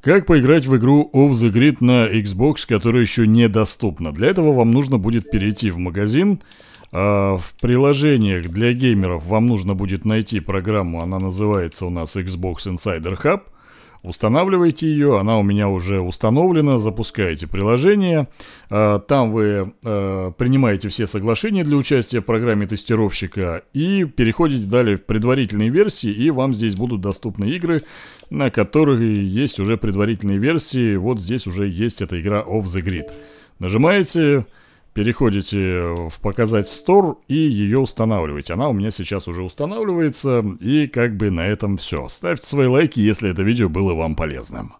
Как поиграть в игру Off the Grid на Xbox, которая еще недоступна? Для этого вам нужно будет перейти в магазин. А, в приложениях для геймеров вам нужно будет найти программу, она называется у нас Xbox Insider Hub – Устанавливайте ее, она у меня уже установлена, запускаете приложение, а, там вы а, принимаете все соглашения для участия в программе тестировщика и переходите далее в предварительные версии, и вам здесь будут доступны игры, на которые есть уже предварительные версии, вот здесь уже есть эта игра Off the Grid. Нажимаете переходите в «Показать в Store» и ее устанавливаете. Она у меня сейчас уже устанавливается, и как бы на этом все. Ставьте свои лайки, если это видео было вам полезным.